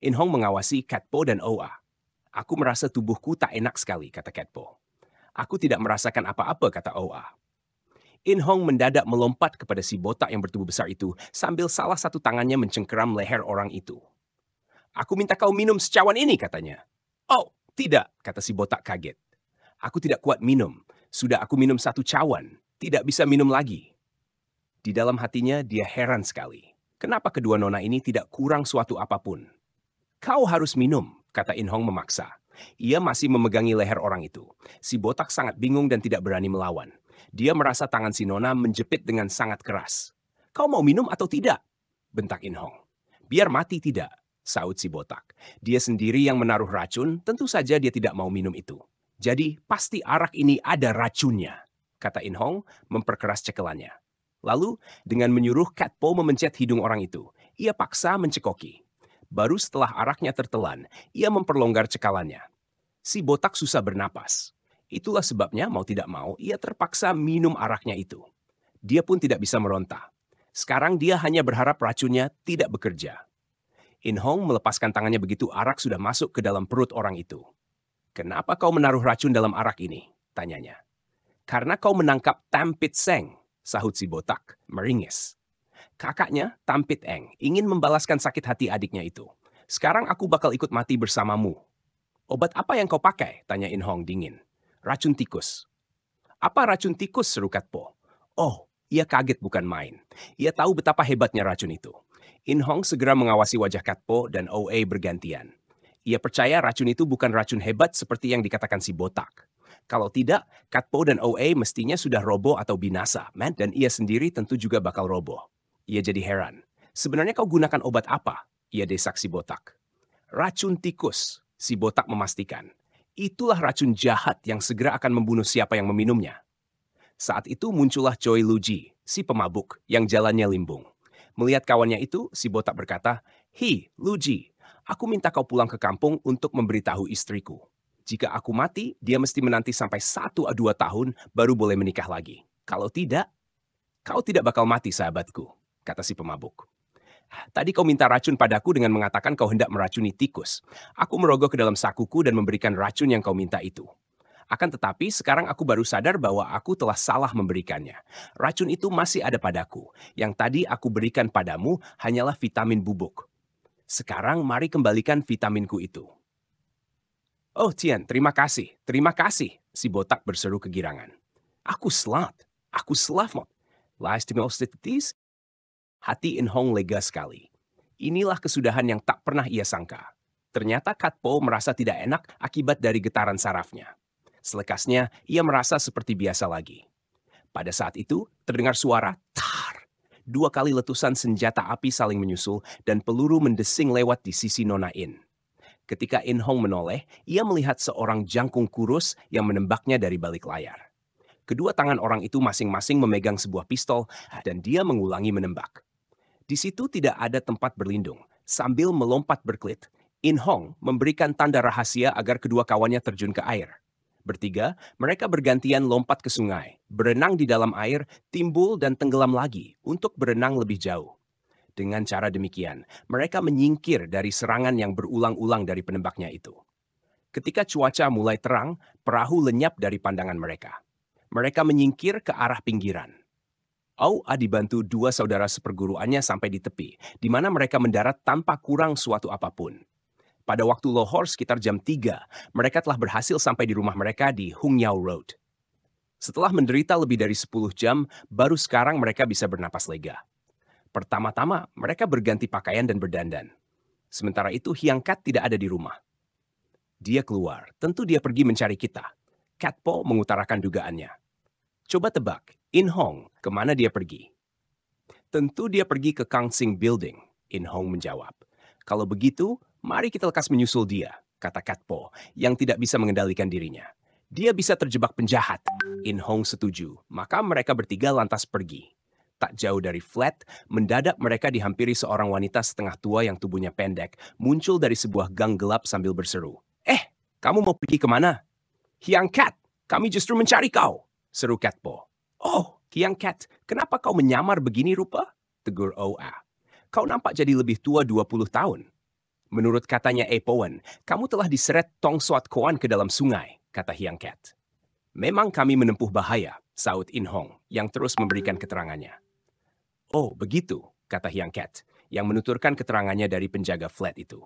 In Hong mengawasi Catpo dan Oa. Aku merasa tubuhku tak enak sekali, kata Catpo. Aku tidak merasakan apa-apa, kata Oa. In Hong mendadak melompat kepada si botak yang bertubuh besar itu sambil salah satu tangannya mencengkeram leher orang itu. Aku minta kau minum secawan ini, katanya. Oh, tidak, kata si botak kaget. Aku tidak kuat minum. Sudah aku minum satu cawan. Tidak bisa minum lagi. Di dalam hatinya, dia heran sekali. Kenapa kedua nona ini tidak kurang suatu apapun? Kau harus minum, kata Inhong memaksa. Ia masih memegangi leher orang itu. Si botak sangat bingung dan tidak berani melawan. Dia merasa tangan si Nona menjepit dengan sangat keras. Kau mau minum atau tidak? Bentak Inhong. Biar mati tidak, saut si botak. Dia sendiri yang menaruh racun, tentu saja dia tidak mau minum itu. Jadi pasti arak ini ada racunnya, kata Inhong memperkeras cekelannya. Lalu, dengan menyuruh Cat Po memencet hidung orang itu, ia paksa mencekoki. Baru setelah araknya tertelan, ia memperlonggar cekalannya. Si botak susah bernapas. Itulah sebabnya mau tidak mau ia terpaksa minum araknya itu. Dia pun tidak bisa meronta. Sekarang dia hanya berharap racunnya tidak bekerja. In Hong melepaskan tangannya begitu arak sudah masuk ke dalam perut orang itu. Kenapa kau menaruh racun dalam arak ini? Tanyanya. Karena kau menangkap Tampit Seng, sahut si botak, meringis. Kakaknya, Tampit Eng, ingin membalaskan sakit hati adiknya itu. Sekarang aku bakal ikut mati bersamamu. Obat apa yang kau pakai? Tanya In Hong dingin. Racun tikus. Apa racun tikus? Seru Kat Po. Oh, ia kaget bukan main. Ia tahu betapa hebatnya racun itu. In Hong segera mengawasi wajah Katpo dan OA bergantian. Ia percaya racun itu bukan racun hebat seperti yang dikatakan si botak. Kalau tidak, Katpo dan OA mestinya sudah roboh atau binasa, man, dan ia sendiri tentu juga bakal roboh. Ia jadi heran. Sebenarnya kau gunakan obat apa? Ia desak si botak. Racun tikus, si botak memastikan. Itulah racun jahat yang segera akan membunuh siapa yang meminumnya. Saat itu muncullah Choi Luji, si pemabuk yang jalannya limbung. Melihat kawannya itu, si botak berkata, Hi, Luji, aku minta kau pulang ke kampung untuk memberitahu istriku. Jika aku mati, dia mesti menanti sampai satu atau dua tahun baru boleh menikah lagi. Kalau tidak, kau tidak bakal mati, sahabatku kata si pemabuk. Ah, tadi kau minta racun padaku dengan mengatakan kau hendak meracuni tikus. Aku merogoh ke dalam sakuku dan memberikan racun yang kau minta itu. Akan tetapi, sekarang aku baru sadar bahwa aku telah salah memberikannya. Racun itu masih ada padaku. Yang tadi aku berikan padamu hanyalah vitamin bubuk. Sekarang mari kembalikan vitaminku itu. Oh, Tian, terima kasih. Terima kasih, si botak berseru kegirangan. Aku selamat, Aku selamat. Lijst de meeste Hati In Hong lega sekali. Inilah kesudahan yang tak pernah ia sangka. Ternyata Kat Po merasa tidak enak akibat dari getaran sarafnya. Selekasnya, ia merasa seperti biasa lagi. Pada saat itu, terdengar suara tar. Dua kali letusan senjata api saling menyusul dan peluru mendesing lewat di sisi Nona In. Ketika In Hong menoleh, ia melihat seorang jangkung kurus yang menembaknya dari balik layar. Kedua tangan orang itu masing-masing memegang sebuah pistol dan dia mengulangi menembak. Di situ tidak ada tempat berlindung. Sambil melompat berkelit, In Hong memberikan tanda rahasia agar kedua kawannya terjun ke air. Bertiga, mereka bergantian lompat ke sungai, berenang di dalam air, timbul dan tenggelam lagi untuk berenang lebih jauh. Dengan cara demikian, mereka menyingkir dari serangan yang berulang-ulang dari penembaknya itu. Ketika cuaca mulai terang, perahu lenyap dari pandangan mereka. Mereka menyingkir ke arah pinggiran. Au dibantu dua saudara seperguruannya sampai di tepi, di mana mereka mendarat tanpa kurang suatu apapun. Pada waktu Lohor sekitar jam 3, mereka telah berhasil sampai di rumah mereka di Hung Yau Road. Setelah menderita lebih dari 10 jam, baru sekarang mereka bisa bernapas lega. Pertama-tama, mereka berganti pakaian dan berdandan. Sementara itu, Hiang Kat tidak ada di rumah. Dia keluar, tentu dia pergi mencari kita. Kat Po mengutarakan dugaannya. Coba tebak, In Hong, kemana dia pergi? Tentu dia pergi ke Kang Sing Building, In Hong menjawab. Kalau begitu, mari kita lekas menyusul dia, kata Kat Po, yang tidak bisa mengendalikan dirinya. Dia bisa terjebak penjahat. In Hong setuju, maka mereka bertiga lantas pergi. Tak jauh dari flat, mendadak mereka dihampiri seorang wanita setengah tua yang tubuhnya pendek, muncul dari sebuah gang gelap sambil berseru. Eh, kamu mau pergi kemana? Hiang Kat, kami justru mencari kau, seru Kat Po. Oh, Kiang Cat, kenapa kau menyamar begini rupa? Tegur Oa. Kau nampak jadi lebih tua 20 tahun. Menurut katanya Epoen, kamu telah diseret Tong Suat Koan ke dalam sungai, kata Hiang Cat. Memang kami menempuh bahaya, saut In Hong, yang terus memberikan keterangannya. Oh, begitu, kata Hiang Cat, yang menuturkan keterangannya dari penjaga flat itu.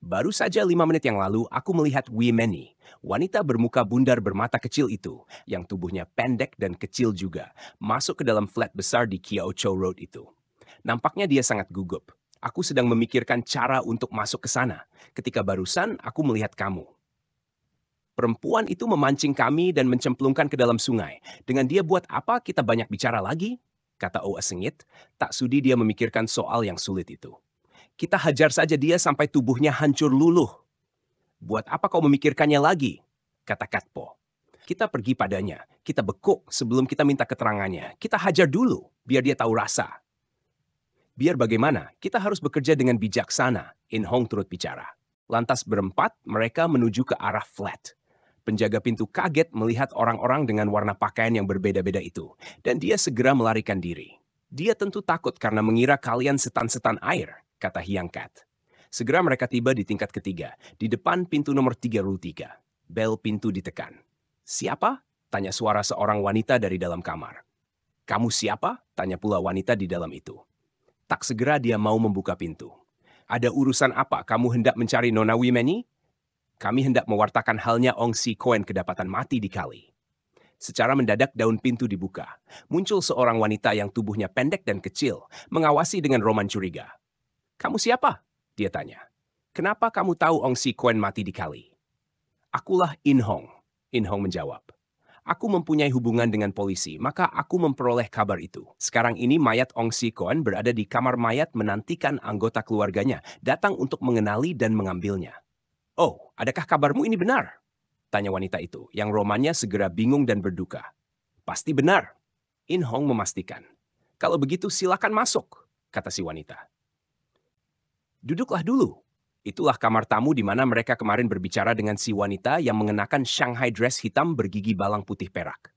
Baru saja lima menit yang lalu, aku melihat Wimeni, wanita bermuka bundar bermata kecil itu, yang tubuhnya pendek dan kecil juga, masuk ke dalam flat besar di Kiaocho Road itu. Nampaknya dia sangat gugup. Aku sedang memikirkan cara untuk masuk ke sana, ketika barusan aku melihat kamu. Perempuan itu memancing kami dan mencemplungkan ke dalam sungai. Dengan dia buat apa kita banyak bicara lagi? Kata Oa sengit, tak sudi dia memikirkan soal yang sulit itu. Kita hajar saja dia sampai tubuhnya hancur luluh. Buat apa kau memikirkannya lagi? Kata Katpo. Kita pergi padanya, kita bekuk sebelum kita minta keterangannya. Kita hajar dulu, biar dia tahu rasa. Biar bagaimana, kita harus bekerja dengan bijaksana, In Hong turut bicara. Lantas berempat, mereka menuju ke arah flat. Penjaga pintu kaget melihat orang-orang dengan warna pakaian yang berbeda-beda itu, dan dia segera melarikan diri. Dia tentu takut karena mengira kalian setan-setan air kata Hyangkat. Segera mereka tiba di tingkat ketiga, di depan pintu nomor 33. Bel pintu ditekan. Siapa? Tanya suara seorang wanita dari dalam kamar. Kamu siapa? Tanya pula wanita di dalam itu. Tak segera dia mau membuka pintu. Ada urusan apa kamu hendak mencari Nona Wimeni? Kami hendak mewartakan halnya Ong Si Koen kedapatan mati di kali. Secara mendadak daun pintu dibuka. Muncul seorang wanita yang tubuhnya pendek dan kecil, mengawasi dengan roman curiga. Kamu siapa? Dia tanya. Kenapa kamu tahu Ong Si Kuen mati di kali? Akulah In Hong. In Hong menjawab. Aku mempunyai hubungan dengan polisi, maka aku memperoleh kabar itu. Sekarang ini mayat Ong Si Kuen berada di kamar mayat menantikan anggota keluarganya datang untuk mengenali dan mengambilnya. Oh, adakah kabarmu ini benar? Tanya wanita itu, yang romannya segera bingung dan berduka. Pasti benar. In Hong memastikan. Kalau begitu silakan masuk, kata si wanita. Duduklah dulu. Itulah kamar tamu di mana mereka kemarin berbicara dengan si wanita yang mengenakan Shanghai dress hitam bergigi balang putih perak.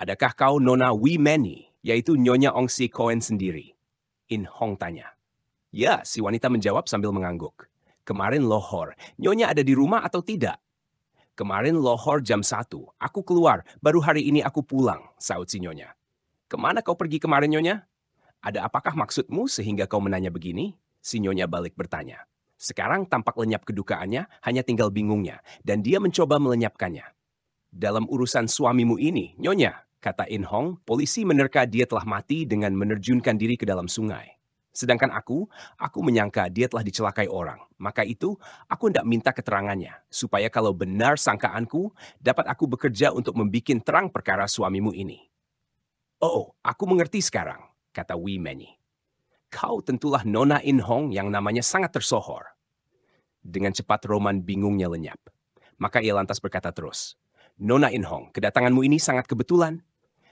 Adakah kau Nona Wee Many, yaitu Nyonya Ong Si Koen sendiri? In Hong tanya. Ya, si wanita menjawab sambil mengangguk. Kemarin Lohor, Nyonya ada di rumah atau tidak? Kemarin Lohor jam satu, aku keluar, baru hari ini aku pulang, saut si Nyonya. Kemana kau pergi kemarin Nyonya? Ada apakah maksudmu sehingga kau menanya begini? Sinyonya balik bertanya. Sekarang tampak lenyap kedukaannya, hanya tinggal bingungnya, dan dia mencoba melenyapkannya. Dalam urusan suamimu ini, Nyonya, kata In Hong, polisi menerka dia telah mati dengan menerjunkan diri ke dalam sungai. Sedangkan aku, aku menyangka dia telah dicelakai orang. Maka itu, aku tidak minta keterangannya, supaya kalau benar sangkaanku, dapat aku bekerja untuk membuat terang perkara suamimu ini. Oh, oh, aku mengerti sekarang, kata Wee Manny kau tentulah Nona In Hong yang namanya sangat tersohor. Dengan cepat Roman bingungnya lenyap. Maka ia lantas berkata terus, Nona In Hong, kedatanganmu ini sangat kebetulan.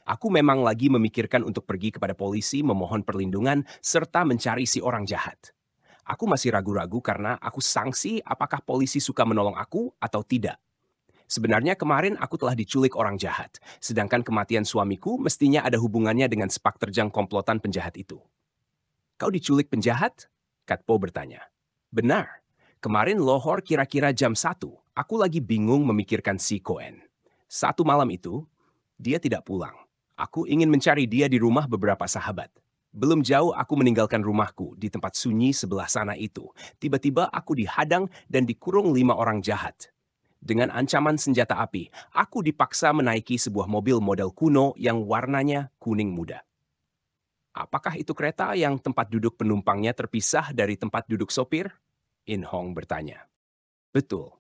Aku memang lagi memikirkan untuk pergi kepada polisi memohon perlindungan serta mencari si orang jahat. Aku masih ragu-ragu karena aku sangsi apakah polisi suka menolong aku atau tidak. Sebenarnya kemarin aku telah diculik orang jahat, sedangkan kematian suamiku mestinya ada hubungannya dengan sepak terjang komplotan penjahat itu. Kau diculik penjahat? Po bertanya. Benar. Kemarin Lohor kira-kira jam satu. Aku lagi bingung memikirkan si Koen. Satu malam itu, dia tidak pulang. Aku ingin mencari dia di rumah beberapa sahabat. Belum jauh aku meninggalkan rumahku di tempat sunyi sebelah sana itu. Tiba-tiba aku dihadang dan dikurung lima orang jahat. Dengan ancaman senjata api, aku dipaksa menaiki sebuah mobil model kuno yang warnanya kuning muda. Apakah itu kereta yang tempat duduk penumpangnya terpisah dari tempat duduk sopir? In Hong bertanya. Betul.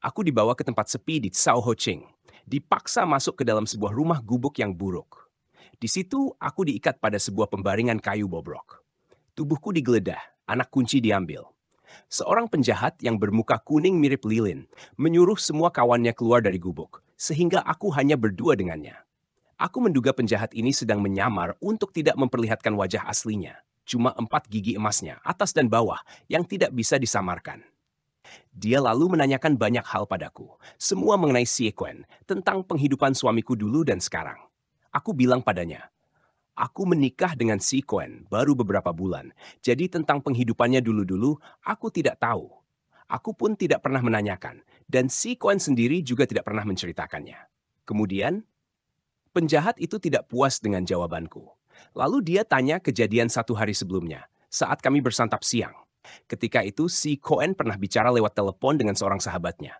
Aku dibawa ke tempat sepi di Tsao Ho Ching. Dipaksa masuk ke dalam sebuah rumah gubuk yang buruk. Di situ, aku diikat pada sebuah pembaringan kayu bobrok. Tubuhku digeledah, anak kunci diambil. Seorang penjahat yang bermuka kuning mirip lilin menyuruh semua kawannya keluar dari gubuk, sehingga aku hanya berdua dengannya. Aku menduga penjahat ini sedang menyamar untuk tidak memperlihatkan wajah aslinya, cuma empat gigi emasnya, atas dan bawah, yang tidak bisa disamarkan. Dia lalu menanyakan banyak hal padaku, semua mengenai Siekwen, tentang penghidupan suamiku dulu dan sekarang. Aku bilang padanya, aku menikah dengan Si Siekwen baru beberapa bulan, jadi tentang penghidupannya dulu-dulu aku tidak tahu. Aku pun tidak pernah menanyakan, dan Si Siekwen sendiri juga tidak pernah menceritakannya. Kemudian, Penjahat itu tidak puas dengan jawabanku. Lalu dia tanya kejadian satu hari sebelumnya, saat kami bersantap siang. Ketika itu, si Cohen pernah bicara lewat telepon dengan seorang sahabatnya.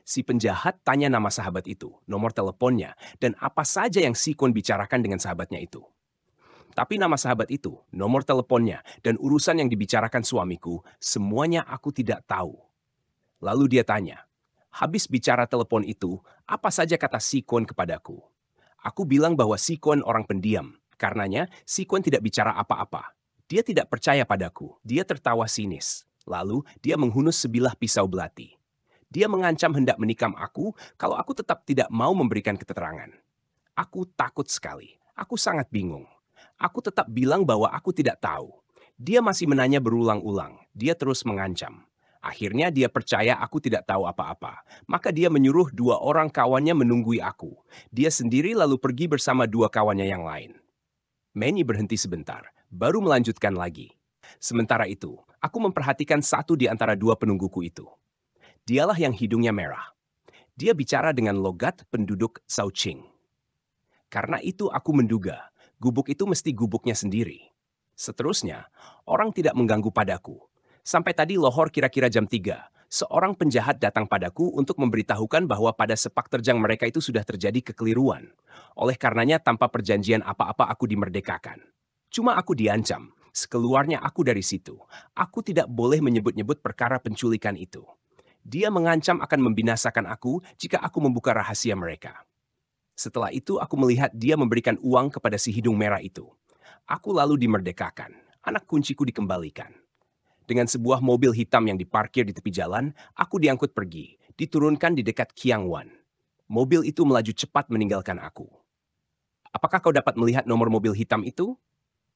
Si penjahat tanya nama sahabat itu, nomor teleponnya, dan apa saja yang si Cohen bicarakan dengan sahabatnya itu. Tapi nama sahabat itu, nomor teleponnya, dan urusan yang dibicarakan suamiku, semuanya aku tidak tahu. Lalu dia tanya, habis bicara telepon itu, apa saja kata si Cohen kepadaku? Aku bilang bahwa Sikon orang pendiam. Karenanya, Sikon tidak bicara apa-apa. Dia tidak percaya padaku. Dia tertawa sinis. Lalu, dia menghunus sebilah pisau belati. Dia mengancam hendak menikam aku kalau aku tetap tidak mau memberikan keterangan. Aku takut sekali. Aku sangat bingung. Aku tetap bilang bahwa aku tidak tahu. Dia masih menanya berulang-ulang. Dia terus mengancam. Akhirnya dia percaya aku tidak tahu apa-apa. Maka dia menyuruh dua orang kawannya menunggui aku. Dia sendiri lalu pergi bersama dua kawannya yang lain. Manny berhenti sebentar, baru melanjutkan lagi. Sementara itu, aku memperhatikan satu di antara dua penungguku itu. Dialah yang hidungnya merah. Dia bicara dengan logat penduduk Saucing. Karena itu aku menduga, gubuk itu mesti gubuknya sendiri. Seterusnya, orang tidak mengganggu padaku, Sampai tadi Lohor kira-kira jam 3 seorang penjahat datang padaku untuk memberitahukan bahwa pada sepak terjang mereka itu sudah terjadi kekeliruan. Oleh karenanya tanpa perjanjian apa-apa aku dimerdekakan. Cuma aku diancam. Sekeluarnya aku dari situ. Aku tidak boleh menyebut-nyebut perkara penculikan itu. Dia mengancam akan membinasakan aku jika aku membuka rahasia mereka. Setelah itu aku melihat dia memberikan uang kepada si hidung merah itu. Aku lalu dimerdekakan. Anak kunciku dikembalikan. Dengan sebuah mobil hitam yang diparkir di tepi jalan, aku diangkut pergi, diturunkan di dekat Kiang Wan. Mobil itu melaju cepat meninggalkan aku. Apakah kau dapat melihat nomor mobil hitam itu?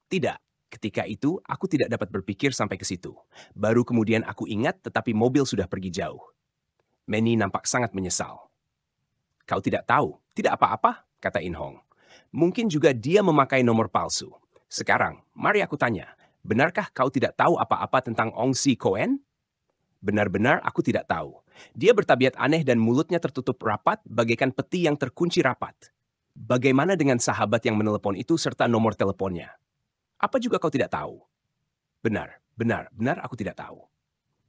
Tidak. Ketika itu, aku tidak dapat berpikir sampai ke situ. Baru kemudian aku ingat, tetapi mobil sudah pergi jauh. Manny nampak sangat menyesal. Kau tidak tahu, tidak apa-apa, kata In Hong. Mungkin juga dia memakai nomor palsu. Sekarang, mari aku tanya, benarkah kau tidak tahu apa-apa tentang Ongsi Koen? Benar-benar aku tidak tahu. Dia bertabiat aneh dan mulutnya tertutup rapat bagaikan peti yang terkunci rapat. Bagaimana dengan sahabat yang menelepon itu serta nomor teleponnya? Apa juga kau tidak tahu? Benar, benar, benar aku tidak tahu.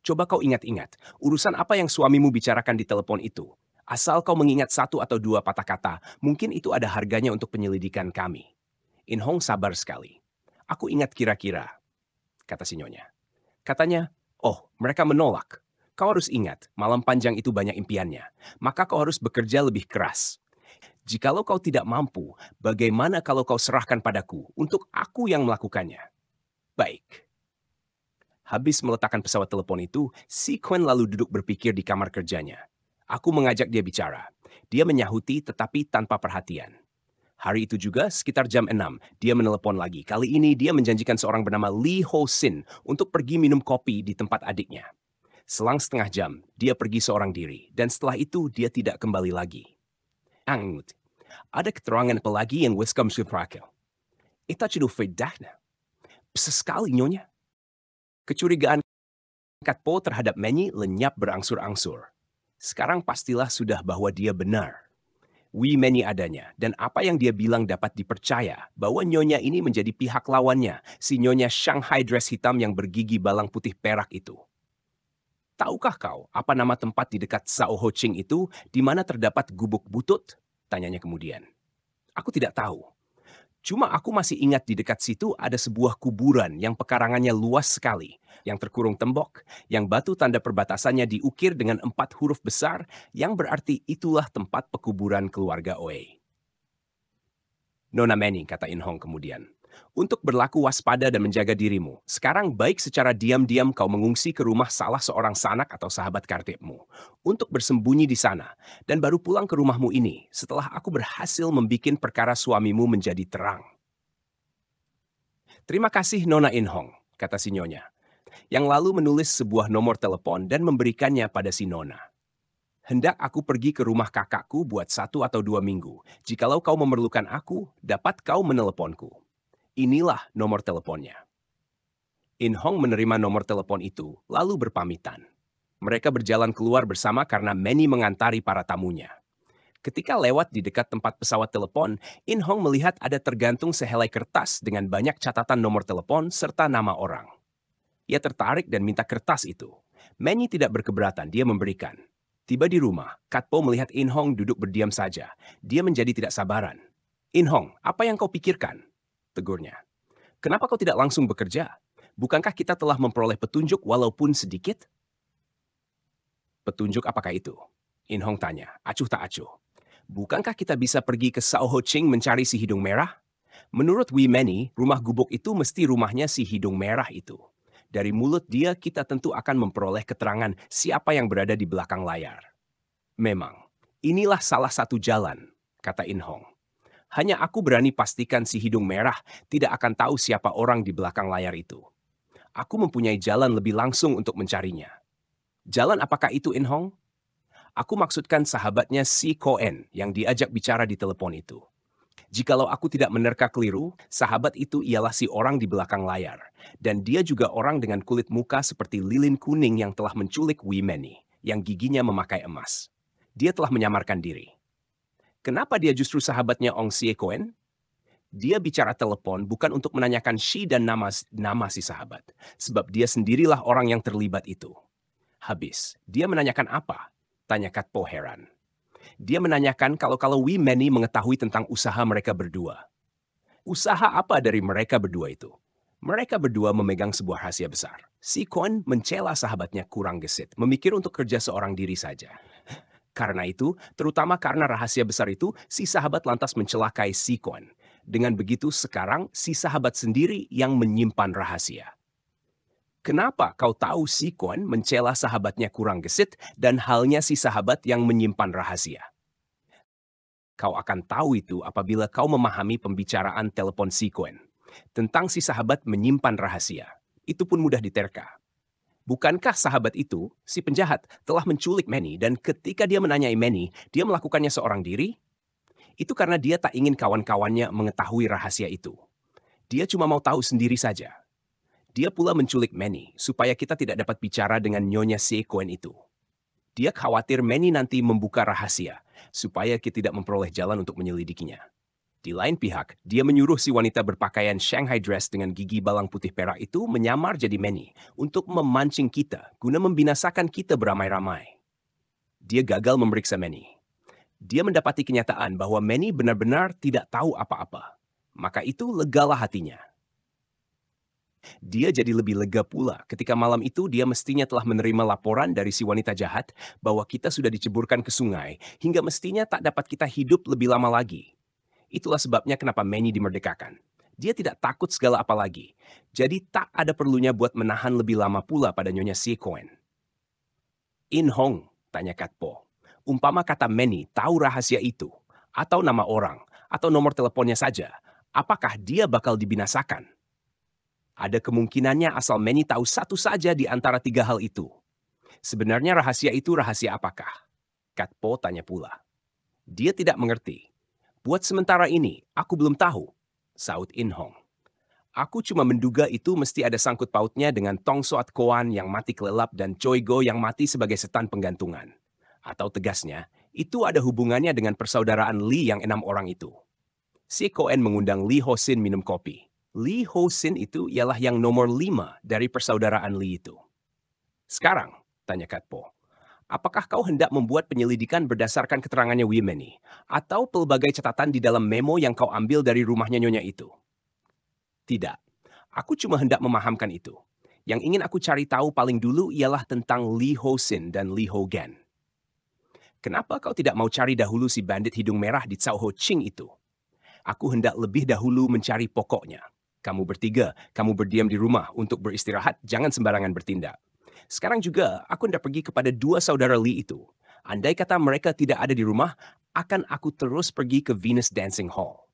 Coba kau ingat-ingat, urusan apa yang suamimu bicarakan di telepon itu? Asal kau mengingat satu atau dua patah kata, mungkin itu ada harganya untuk penyelidikan kami. In Hong sabar sekali. Aku ingat kira-kira, kata si Nyonya. Katanya, oh, mereka menolak. Kau harus ingat, malam panjang itu banyak impiannya. Maka kau harus bekerja lebih keras. Jikalau kau tidak mampu, bagaimana kalau kau serahkan padaku untuk aku yang melakukannya? Baik. Habis meletakkan pesawat telepon itu, si Quen lalu duduk berpikir di kamar kerjanya. Aku mengajak dia bicara. Dia menyahuti tetapi tanpa perhatian. Hari itu juga, sekitar jam 6, dia menelepon lagi. Kali ini dia menjanjikan seorang bernama Lee Ho Sin untuk pergi minum kopi di tempat adiknya. Selang setengah jam, dia pergi seorang diri, dan setelah itu dia tidak kembali lagi. Angut, ada keterangan apa lagi yang Wiscom Suprakel? Itachidu fedahnya. Sesekali nyonya. Kecurigaan kat Po terhadap Menyi lenyap berangsur-angsur. Sekarang pastilah sudah bahwa dia benar. Wimeni adanya, dan apa yang dia bilang dapat dipercaya bahwa nyonya ini menjadi pihak lawannya, si nyonya Shanghai dress hitam yang bergigi balang putih perak itu. Tahukah kau apa nama tempat di dekat Sao Ho Ching itu di mana terdapat gubuk butut? Tanyanya kemudian. Aku tidak tahu, Cuma aku masih ingat di dekat situ ada sebuah kuburan yang pekarangannya luas sekali, yang terkurung tembok, yang batu tanda perbatasannya diukir dengan empat huruf besar yang berarti itulah tempat pekuburan keluarga Oe. Nona Manning, kata Inhong kemudian untuk berlaku waspada dan menjaga dirimu. Sekarang baik secara diam-diam kau mengungsi ke rumah salah seorang sanak atau sahabat kartipmu untuk bersembunyi di sana dan baru pulang ke rumahmu ini setelah aku berhasil membuat perkara suamimu menjadi terang. Terima kasih Nona Inhong, kata si Nyonya, yang lalu menulis sebuah nomor telepon dan memberikannya pada si Nona. Hendak aku pergi ke rumah kakakku buat satu atau dua minggu. Jikalau kau memerlukan aku, dapat kau meneleponku. Inilah nomor teleponnya. In Hong menerima nomor telepon itu, lalu berpamitan. Mereka berjalan keluar bersama karena Manny mengantari para tamunya. Ketika lewat di dekat tempat pesawat telepon, In Hong melihat ada tergantung sehelai kertas dengan banyak catatan nomor telepon serta nama orang. Ia tertarik dan minta kertas itu. Manny tidak berkeberatan, dia memberikan. Tiba di rumah, Katpo melihat In Hong duduk berdiam saja. Dia menjadi tidak sabaran. In Hong, apa yang kau pikirkan? tegurnya. Kenapa kau tidak langsung bekerja? Bukankah kita telah memperoleh petunjuk walaupun sedikit? Petunjuk apakah itu? In Hong tanya, acuh tak acuh. Bukankah kita bisa pergi ke Sao Ho Ching mencari si hidung merah? Menurut Wee Many, rumah gubuk itu mesti rumahnya si hidung merah itu. Dari mulut dia, kita tentu akan memperoleh keterangan siapa yang berada di belakang layar. Memang, inilah salah satu jalan, kata In Hong hanya aku berani pastikan si hidung merah tidak akan tahu siapa orang di belakang layar itu. Aku mempunyai jalan lebih langsung untuk mencarinya. Jalan apakah itu, In Hong? Aku maksudkan sahabatnya si Koen yang diajak bicara di telepon itu. Jikalau aku tidak menerka keliru, sahabat itu ialah si orang di belakang layar. Dan dia juga orang dengan kulit muka seperti lilin kuning yang telah menculik Wimeni, yang giginya memakai emas. Dia telah menyamarkan diri. Kenapa dia justru sahabatnya Ong Sie Koen? Dia bicara telepon bukan untuk menanyakan Shi dan nama, nama si sahabat, sebab dia sendirilah orang yang terlibat itu. Habis, dia menanyakan apa? Tanya Kat Po heran. Dia menanyakan kalau-kalau Wee Many mengetahui tentang usaha mereka berdua. Usaha apa dari mereka berdua itu? Mereka berdua memegang sebuah rahasia besar. Si Kon mencela sahabatnya kurang gesit, memikir untuk kerja seorang diri saja. Karena itu, terutama karena rahasia besar itu, si sahabat lantas mencelakai si Sikon. Dengan begitu, sekarang si sahabat sendiri yang menyimpan rahasia. Kenapa kau tahu si Sikon mencela sahabatnya kurang gesit dan halnya si sahabat yang menyimpan rahasia? Kau akan tahu itu apabila kau memahami pembicaraan telepon si Sikon tentang si sahabat menyimpan rahasia. Itu pun mudah diterka. Bukankah sahabat itu, si penjahat, telah menculik Manny dan ketika dia menanyai Manny, dia melakukannya seorang diri? Itu karena dia tak ingin kawan-kawannya mengetahui rahasia itu. Dia cuma mau tahu sendiri saja. Dia pula menculik Manny supaya kita tidak dapat bicara dengan Nyonya Cohen itu. Dia khawatir Manny nanti membuka rahasia supaya kita tidak memperoleh jalan untuk menyelidikinya. Di lain pihak, dia menyuruh si wanita berpakaian Shanghai dress dengan gigi balang putih perak itu menyamar jadi Manny untuk memancing kita guna membinasakan kita beramai-ramai. Dia gagal memeriksa Manny. Dia mendapati kenyataan bahwa Manny benar-benar tidak tahu apa-apa. Maka itu legalah hatinya. Dia jadi lebih lega pula ketika malam itu dia mestinya telah menerima laporan dari si wanita jahat bahwa kita sudah diceburkan ke sungai hingga mestinya tak dapat kita hidup lebih lama lagi. Itulah sebabnya kenapa Manny dimerdekakan. Dia tidak takut segala apa lagi. Jadi tak ada perlunya buat menahan lebih lama pula pada Nyonya Si Seacoin. In Hong, tanya Kat Po. Umpama kata Manny tahu rahasia itu, atau nama orang, atau nomor teleponnya saja, apakah dia bakal dibinasakan? Ada kemungkinannya asal Manny tahu satu saja di antara tiga hal itu. Sebenarnya rahasia itu rahasia apakah? Kat Po tanya pula. Dia tidak mengerti. Buat sementara ini, aku belum tahu, saut In Hong. Aku cuma menduga itu mesti ada sangkut pautnya dengan Tong Soat Koan yang mati kelelap dan Choi Go yang mati sebagai setan penggantungan. Atau tegasnya, itu ada hubungannya dengan persaudaraan Li yang enam orang itu. Si Koen mengundang Li Ho Sin minum kopi. Li Ho Sin itu ialah yang nomor lima dari persaudaraan Li itu. Sekarang, tanya Katpo, Apakah kau hendak membuat penyelidikan berdasarkan keterangannya Wimeni? Atau pelbagai catatan di dalam memo yang kau ambil dari rumahnya nyonya itu? Tidak. Aku cuma hendak memahamkan itu. Yang ingin aku cari tahu paling dulu ialah tentang Li Ho Sin dan Li Ho Gen. Kenapa kau tidak mau cari dahulu si bandit hidung merah di Cao Ho Ching itu? Aku hendak lebih dahulu mencari pokoknya. Kamu bertiga, kamu berdiam di rumah untuk beristirahat, jangan sembarangan bertindak. Sekarang juga aku hendak pergi kepada dua saudara Lee itu. Andai kata mereka tidak ada di rumah, akan aku terus pergi ke Venus Dancing Hall.